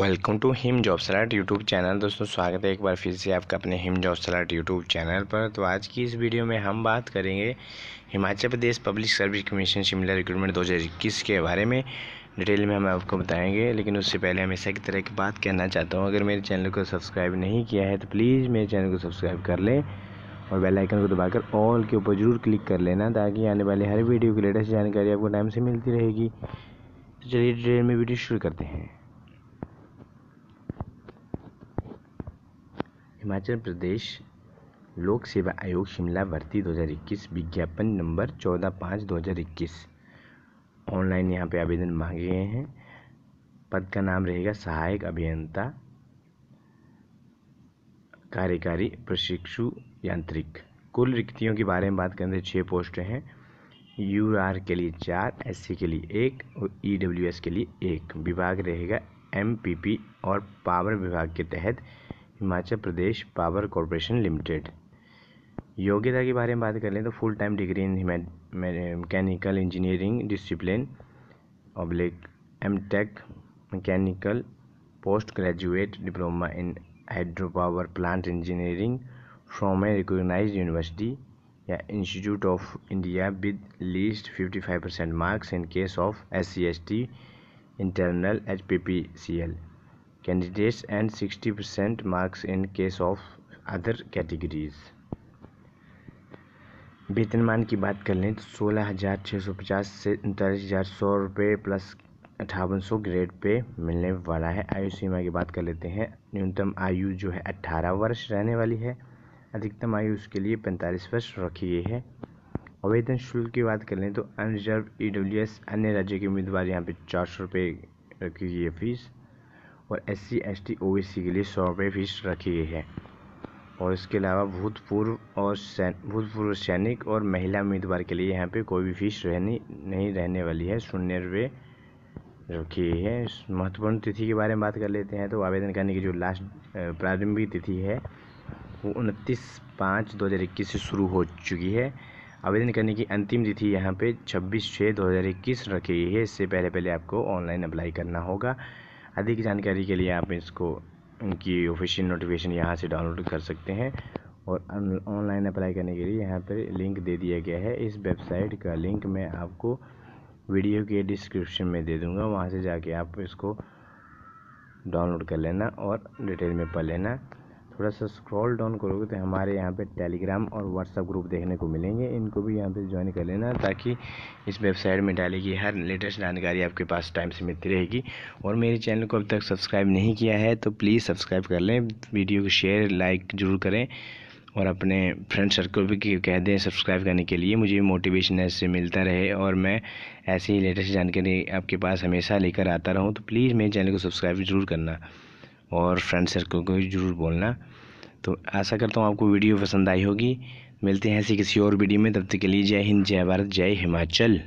welcome to Him jobs alert YouTube channel दोस्तों स्वागत है एक बार फिर से आपका अपने Him jobs alert YouTube channel पर तो आज की इस वीडियो में हम बात करेंगे Himachal Pradesh public service commission Shimla recruitment 2021 के बारे में डिटेल में हम आपको बताएंगे लेकिन उससे पहले हमेशा की तरह की बात कहना चाहता हूँ अगर मेरे चैनल को सब्सक्राइब नहीं किया है तो प्लीज़ मेरे चैनल को सब्सक्राइब कर लें और बेल आइकन को दबाकर ऑल के ऊपर जरूर क्लिक कर लेना ताकि आने वाले हर वीडियो की लेटेस्ट जानकारी आपको टाइम से मिलती रहेगी तो चलिए डिटेल में वीडियो शुरू करते हैं हिमाचल प्रदेश लोक सेवा आयोग शिमला भर्ती 2021 विज्ञापन नंबर 14 पाँच 2021 ऑनलाइन यहाँ पे आवेदन मांगे गए हैं पद का नाम रहेगा सहायक अभियंता कार्यकारी प्रशिक्षु यांत्रिक कुल रिक्तियों के बारे में बात करें तो छः पोस्ट हैं यू आर के लिए चार एस के लिए एक और ई डब्ल्यू एस के लिए एक विभाग रहेगा एम पी पी और पावर विभाग के तहत Himachal Pradesh power corporation limited योग्यता के बारे में बात कर लें तो full time degree in mechanical engineering discipline oblique M tech mechanical post graduate diploma in hydro power plant engineering from a recognise university या institute of India with least 55 percent marks in case of S C S T internal H P P C L candidates and 60% marks in case of other categories वेतनमान की बात कर लें तो सोलह हज़ार छः सौ पचास से उनतालीस हज़ार सौ रुपये प्लस अट्ठावन सौ ग्रेड पे मिलने वाला है आयु सीमा की बात कर लेते हैं न्यूनतम आयु जो है अट्ठारह वर्ष रहने वाली है अधिकतम आयु उसके लिए पैंतालीस वर्ष रखी गई है आवेदन शुल्क की बात कर लें तो अनरिजर्व ई डब्ल्यू एस अन्य राज्य के उम्मीदवार यहाँ पे चार सौ रुपये रखी गई है फीस और S C S T O B C के लिए सौ रुपये फीस रखी गई है और इसके अलावा भूतपूर्व और भूतपूर्व सैनिक और महिला उम्मीदवार के लिए यहाँ पे कोई भी फीस रहनी नहीं रहने वाली है शून्य रुपये रखी गई है महत्वपूर्ण तिथि के बारे में बात कर लेते हैं तो आवेदन करने की जो लास्ट प्रारंभिक तिथि है वो उनतीस पाँच दो हज़ार इक्कीस से शुरू हो चुकी है आवेदन करने की अंतिम तिथि यहाँ पे 26 छः 2021 रखी गई है इससे पहले पहले आपको ऑनलाइन अप्लाई करना होगा अधिक जानकारी के लिए आप इसको उनकी ऑफिशियल नोटिफिकेशन यहाँ से डाउनलोड कर सकते हैं और ऑनलाइन अप्लाई करने के लिए यहाँ पर लिंक दे दिया गया है इस वेबसाइट का लिंक मैं आपको वीडियो के डिस्क्रिप्शन में दे दूँगा वहाँ से जाके आप इसको डाउनलोड कर लेना और डिटेल में पढ़ लेना थोड़ा सा स्क्रॉल डाउन करोगे तो हमारे यहाँ पे टेलीग्राम और व्हाट्सअप ग्रुप देखने को मिलेंगे इनको भी यहाँ पे ज्वाइन कर लेना ताकि इस वेबसाइट में डालेगी हर लेटेस्ट जानकारी आपके पास टाइम से मिलती रहेगी और मेरे चैनल को अब तक सब्सक्राइब नहीं किया है तो प्लीज़ सब्सक्राइब कर लें वीडियो को शेयर लाइक ज़रूर करें और अपने फ्रेंड सर्कल भी कह दें सब्सक्राइब करने के लिए मुझे मोटिवेशन ऐसे मिलता रहे और मैं ऐसी ही लेटेस्ट जानकारी आपके पास हमेशा लेकर आता रहूं तो प्लीज़ मेरे चैनल को सब्सक्राइब ज़रूर करना और फ्रेंड सर्कल को भी ज़रूर बोलना तो ऐसा करता हूँ आपको वीडियो पसंद आई होगी मिलते हैं ऐसी किसी और वीडियो में तब तक के लिए जय हिंद जय भारत जय हिमाचल